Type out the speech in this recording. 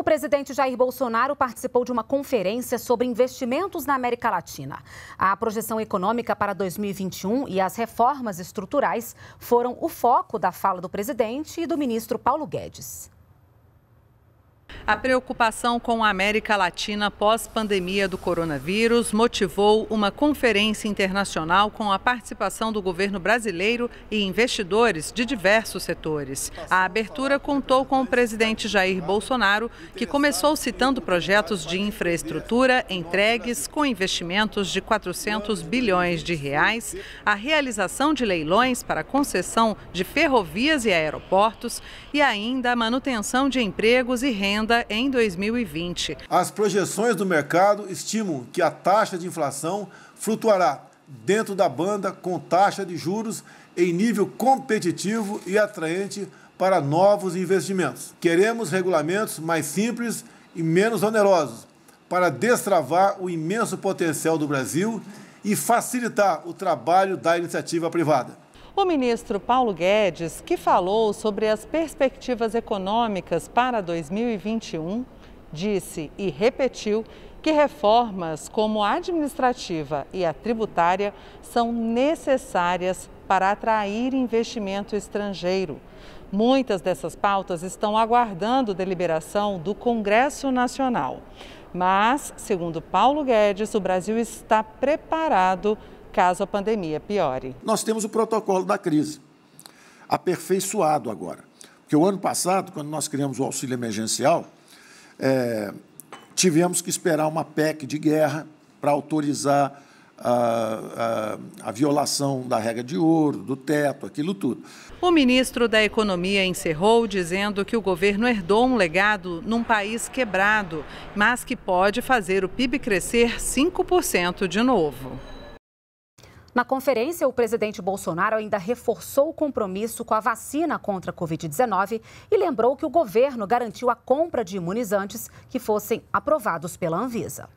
O presidente Jair Bolsonaro participou de uma conferência sobre investimentos na América Latina. A projeção econômica para 2021 e as reformas estruturais foram o foco da fala do presidente e do ministro Paulo Guedes. A preocupação com a América Latina pós-pandemia do coronavírus motivou uma conferência internacional com a participação do governo brasileiro e investidores de diversos setores. A abertura contou com o presidente Jair Bolsonaro, que começou citando projetos de infraestrutura entregues com investimentos de 400 bilhões de reais, a realização de leilões para concessão de ferrovias e aeroportos e ainda a manutenção de empregos e renda alta em 2020. As projeções do mercado estimam que a taxa de inflação flutuará dentro da banda com taxa de juros em nível competitivo e atraente para novos investimentos. Queremos regulamentos mais simples e menos onerosos para destravar o imenso potencial do Brasil e facilitar o trabalho da iniciativa privada. O ministro Paulo Guedes, que falou sobre as perspectivas econômicas para 2021, disse e repetiu que reformas como a administrativa e a tributária são necessárias para atrair investimento estrangeiro. Muitas dessas pautas estão aguardando deliberação do Congresso Nacional. Mas, segundo Paulo Guedes, o Brasil está preparado caso a pandemia piore. Nós temos o protocolo da crise, aperfeiçoado agora. Porque o ano passado, quando nós criamos o auxílio emergencial, é, tivemos que esperar uma PEC de guerra para autorizar a, a, a, violação da regra de ouro, do teto, aquilo tudo. O ministro da Economia encerrou dizendo que o governo herdou um legado num país quebrado, mas que pode fazer o PIB crescer 5% de novo. Na conferência, o presidente Bolsonaro ainda reforçou o compromisso com a vacina contra a Covid-19 e lembrou que o governo garantiu a compra de imunizantes que fossem aprovados pela Anvisa.